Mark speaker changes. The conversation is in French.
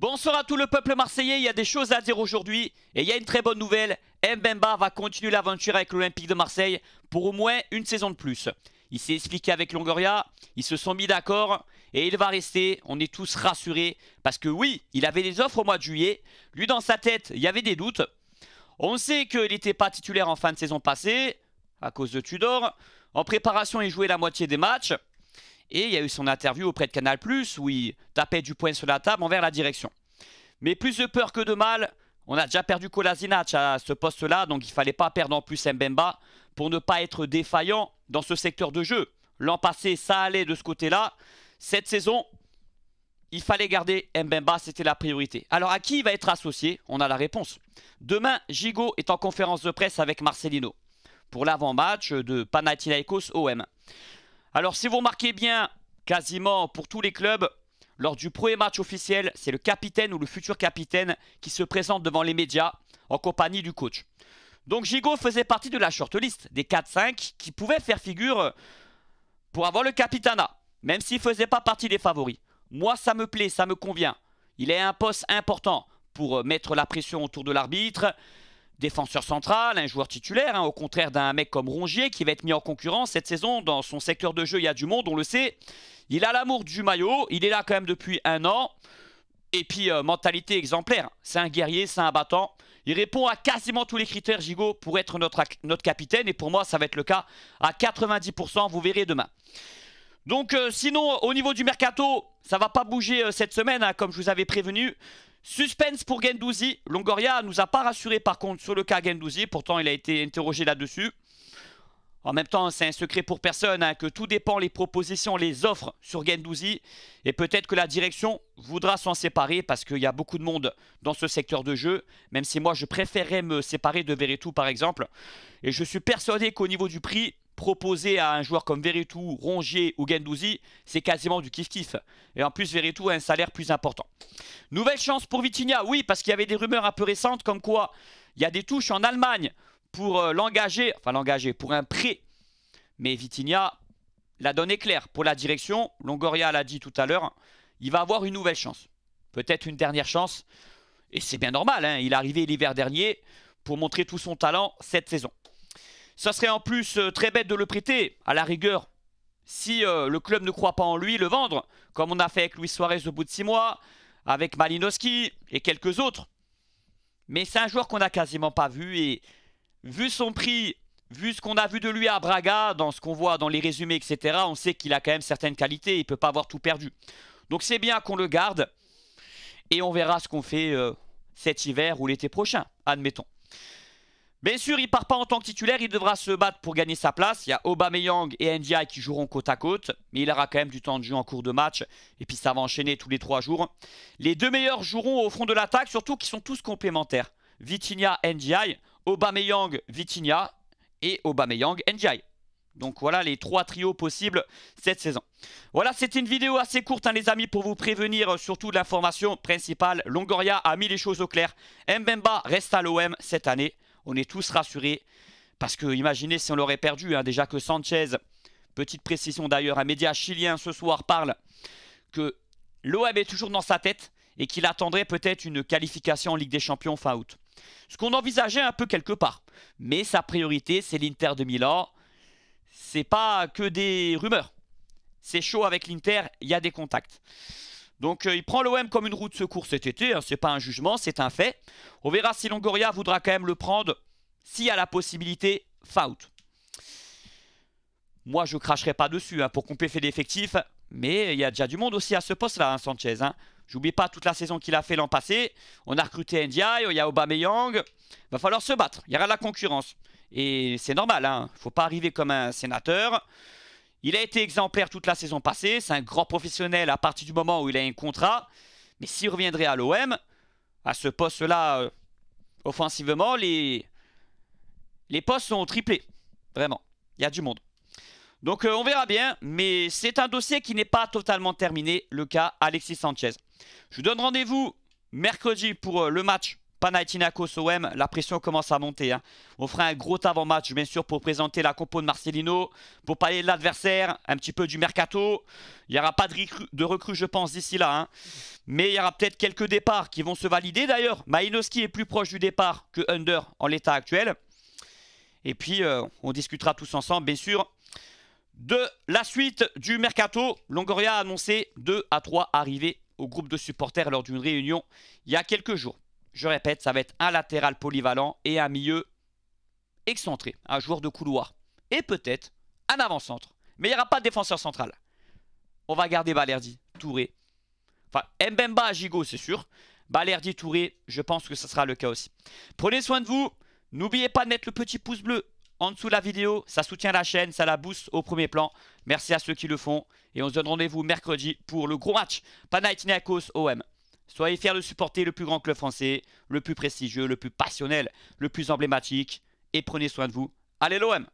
Speaker 1: Bonsoir à tout le peuple marseillais, il y a des choses à dire aujourd'hui et il y a une très bonne nouvelle, Mbemba va continuer l'aventure avec l'Olympique de Marseille pour au moins une saison de plus. Il s'est expliqué avec Longoria, ils se sont mis d'accord et il va rester, on est tous rassurés parce que oui, il avait des offres au mois de juillet, lui dans sa tête il y avait des doutes. On sait qu'il n'était pas titulaire en fin de saison passée à cause de Tudor, en préparation il jouait la moitié des matchs, et il y a eu son interview auprès de Canal+, où il tapait du poing sur la table envers la direction. Mais plus de peur que de mal, on a déjà perdu Kolasinac à ce poste-là, donc il fallait pas perdre en plus Mbemba pour ne pas être défaillant dans ce secteur de jeu. L'an passé, ça allait de ce côté-là. Cette saison, il fallait garder Mbemba, c'était la priorité. Alors à qui il va être associé On a la réponse. Demain, Gigot est en conférence de presse avec Marcelino pour l'avant-match de Panathinaikos OM. Alors si vous remarquez bien, quasiment pour tous les clubs, lors du premier match officiel, c'est le capitaine ou le futur capitaine qui se présente devant les médias en compagnie du coach. Donc Gigot faisait partie de la shortlist des 4-5 qui pouvaient faire figure pour avoir le capitana, même s'il ne faisait pas partie des favoris. Moi, ça me plaît, ça me convient. Il est un poste important pour mettre la pression autour de l'arbitre défenseur central, un joueur titulaire, hein, au contraire d'un mec comme Rongier qui va être mis en concurrence cette saison dans son secteur de jeu, il y a du monde, on le sait. Il a l'amour du maillot, il est là quand même depuis un an. Et puis, euh, mentalité exemplaire. C'est un guerrier, c'est un battant. Il répond à quasiment tous les critères, Gigot, pour être notre, notre capitaine. Et pour moi, ça va être le cas à 90%. Vous verrez demain. Donc, euh, sinon, au niveau du mercato, ça ne va pas bouger euh, cette semaine, hein, comme je vous avais prévenu. Suspense pour Gendouzi. Longoria nous a pas rassuré par contre sur le cas Gendouzi. Pourtant, il a été interrogé là-dessus. En même temps, c'est un secret pour personne hein, que tout dépend les propositions, les offres sur Gendouzi. Et peut-être que la direction voudra s'en séparer parce qu'il y a beaucoup de monde dans ce secteur de jeu. Même si moi, je préférerais me séparer de Veretout par exemple. Et je suis persuadé qu'au niveau du prix, proposer à un joueur comme Veretout, Rongier ou Gendouzi, c'est quasiment du kiff-kiff. Et en plus, Veretout a un salaire plus important. Nouvelle chance pour Vitinha, oui, parce qu'il y avait des rumeurs un peu récentes comme quoi il y a des touches en Allemagne pour euh, l'engager, enfin l'engager, pour un prêt. Mais Vitinha, la donne est claire. Pour la direction, Longoria l'a dit tout à l'heure, il va avoir une nouvelle chance. Peut-être une dernière chance. Et c'est bien normal, hein. il est arrivé l'hiver dernier pour montrer tout son talent cette saison. Ça serait en plus euh, très bête de le prêter, à la rigueur. Si euh, le club ne croit pas en lui, le vendre, comme on a fait avec Luis Suarez au bout de 6 mois, avec Malinowski et quelques autres. Mais c'est un joueur qu'on n'a quasiment pas vu et vu son prix, vu ce qu'on a vu de lui à Braga, dans ce qu'on voit dans les résumés, etc., on sait qu'il a quand même certaines qualités, il ne peut pas avoir tout perdu. Donc c'est bien qu'on le garde et on verra ce qu'on fait euh, cet hiver ou l'été prochain, admettons. Bien sûr, il part pas en tant que titulaire, il devra se battre pour gagner sa place. Il y a Aubameyang et Ndiaye qui joueront côte à côte, mais il aura quand même du temps de jeu en cours de match, et puis ça va enchaîner tous les trois jours. Les deux meilleurs joueront au front de l'attaque, surtout qui sont tous complémentaires. Vitinha, Ndiaye, Aubameyang, Vitinha, et Aubameyang, Ndiaye. Donc voilà les trois trios possibles cette saison. Voilà, c'était une vidéo assez courte hein, les amis pour vous prévenir euh, surtout de l'information principale. Longoria a mis les choses au clair. Mbemba reste à l'OM cette année on est tous rassurés. Parce que imaginez si on l'aurait perdu, hein. déjà que Sanchez, petite précision d'ailleurs, un média chilien ce soir parle que l'OM est toujours dans sa tête et qu'il attendrait peut-être une qualification en Ligue des Champions fin août. Ce qu'on envisageait un peu quelque part. Mais sa priorité, c'est l'Inter de Milan. C'est pas que des rumeurs. C'est chaud avec l'Inter, il y a des contacts. Donc euh, il prend l'OM comme une route de secours cet été, hein, c'est pas un jugement, c'est un fait. On verra si Longoria voudra quand même le prendre, s'il y a la possibilité, fout. Moi je cracherai pas dessus hein, pour compter fait l'effectif, mais il y a déjà du monde aussi à ce poste-là, hein, Sanchez. Hein. J'oublie pas toute la saison qu'il a fait l'an passé. On a recruté Ndiaye, il y a Aubameyang. Va falloir se battre, il y aura de la concurrence. Et c'est normal, il hein, ne faut pas arriver comme un sénateur. Il a été exemplaire toute la saison passée, c'est un grand professionnel à partir du moment où il a un contrat. Mais s'il reviendrait à l'OM, à ce poste-là, euh, offensivement, les... les postes sont triplés. Vraiment, il y a du monde. Donc euh, on verra bien, mais c'est un dossier qui n'est pas totalement terminé, le cas Alexis Sanchez. Je vous donne rendez-vous mercredi pour euh, le match Panathinaikos OM, la pression commence à monter. Hein. On fera un gros avant-match, bien sûr, pour présenter la compo de Marcelino, pour parler de l'adversaire, un petit peu du mercato. Il n'y aura pas de, recrue, je pense, d'ici là. Hein. Mais il y aura peut-être quelques départs qui vont se valider, d'ailleurs. Malinowski est plus proche du départ que Under en l'état actuel. Et puis, euh, on discutera tous ensemble, bien sûr, de la suite du mercato. Longoria a annoncé 2 à 3 arrivées au groupe de supporters lors d'une réunion il y a quelques jours je répète, ça va être un latéral polyvalent et un milieu excentré, un joueur de couloir. Et peut-être un avant-centre. Mais il n'y aura pas de défenseur central. On va garder Balerdi, Touré. Enfin, Mbemba à c'est sûr. Balerdi, Touré, je pense que ce sera le cas aussi. Prenez soin de vous. N'oubliez pas de mettre le petit pouce bleu en dessous de la vidéo. Ça soutient la chaîne, ça la booste au premier plan. Merci à ceux qui le font. Et on se donne rendez-vous mercredi pour le gros match Panathinaikos OM. Soyez fiers de supporter le plus grand club français, le plus prestigieux, le plus passionnel, le plus emblématique. Et prenez soin de vous. Allez l'OM